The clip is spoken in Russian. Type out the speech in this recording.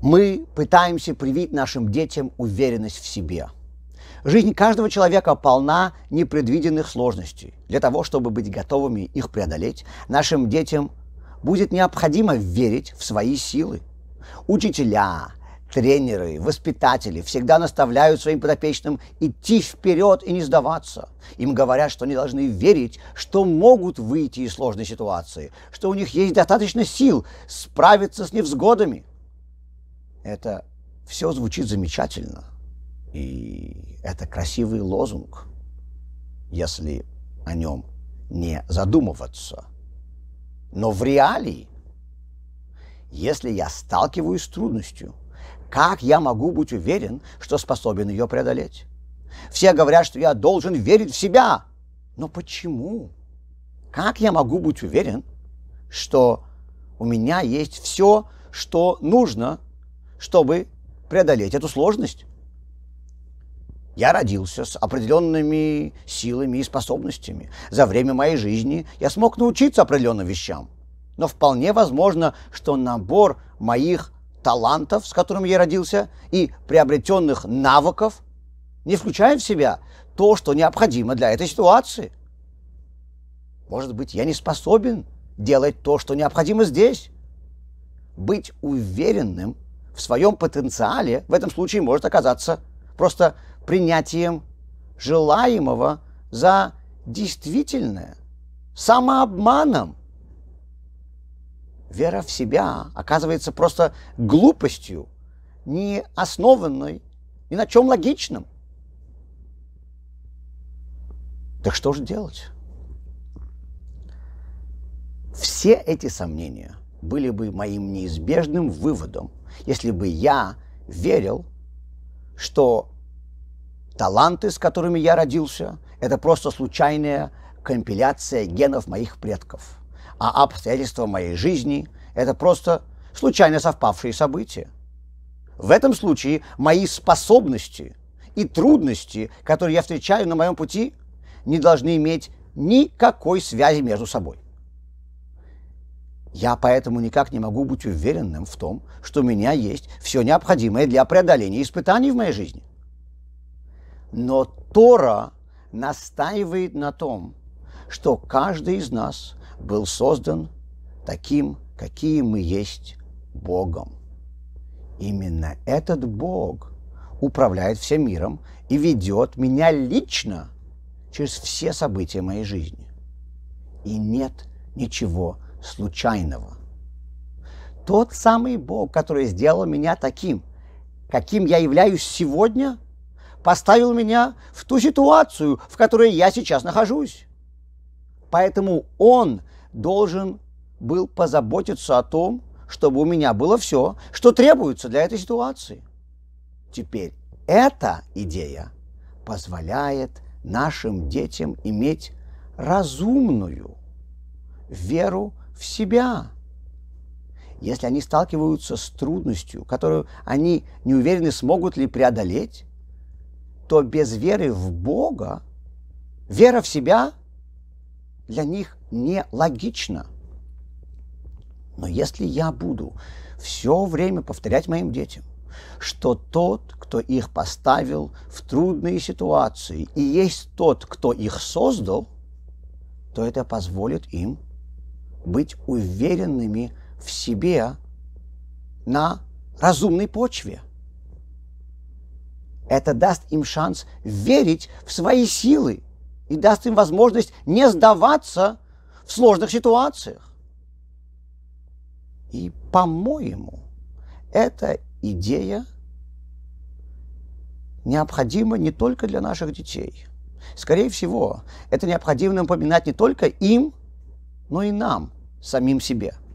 мы пытаемся привить нашим детям уверенность в себе. Жизнь каждого человека полна непредвиденных сложностей. Для того, чтобы быть готовыми их преодолеть, нашим детям будет необходимо верить в свои силы. Учителя, тренеры, воспитатели всегда наставляют своим подопечным идти вперед и не сдаваться. Им говорят, что они должны верить, что могут выйти из сложной ситуации, что у них есть достаточно сил справиться с невзгодами. Это все звучит замечательно. И это красивый лозунг, если о нем не задумываться. Но в реалии, если я сталкиваюсь с трудностью, как я могу быть уверен, что способен ее преодолеть? Все говорят, что я должен верить в себя. Но почему? Как я могу быть уверен, что у меня есть все, что нужно чтобы преодолеть эту сложность. Я родился с определенными силами и способностями. За время моей жизни я смог научиться определенным вещам. Но вполне возможно, что набор моих талантов, с которым я родился, и приобретенных навыков не включает в себя то, что необходимо для этой ситуации. Может быть, я не способен делать то, что необходимо здесь. Быть уверенным – в своем потенциале в этом случае может оказаться просто принятием желаемого за действительное, самообманом. Вера в себя оказывается просто глупостью, не основанной ни на чем логичном. Так что же делать? Все эти сомнения – были бы моим неизбежным выводом, если бы я верил, что таланты, с которыми я родился, это просто случайная компиляция генов моих предков, а обстоятельства моей жизни – это просто случайно совпавшие события. В этом случае мои способности и трудности, которые я встречаю на моем пути, не должны иметь никакой связи между собой. Я поэтому никак не могу быть уверенным в том, что у меня есть все необходимое для преодоления испытаний в моей жизни. Но Тора настаивает на том, что каждый из нас был создан таким, какие мы есть Богом. Именно этот Бог управляет всем миром и ведет меня лично через все события моей жизни. И нет ничего случайного. Тот самый Бог, который сделал меня таким, каким я являюсь сегодня, поставил меня в ту ситуацию, в которой я сейчас нахожусь. Поэтому Он должен был позаботиться о том, чтобы у меня было все, что требуется для этой ситуации. Теперь эта идея позволяет нашим детям иметь разумную веру в себя. Если они сталкиваются с трудностью, которую они не уверены, смогут ли преодолеть, то без веры в Бога вера в себя для них нелогична. Но если я буду все время повторять моим детям, что тот, кто их поставил в трудные ситуации, и есть тот, кто их создал, то это позволит им быть уверенными в себе на разумной почве. Это даст им шанс верить в свои силы и даст им возможность не сдаваться в сложных ситуациях. И, по-моему, эта идея необходима не только для наших детей. Скорее всего, это необходимо напоминать не только им, но и нам, самим себе –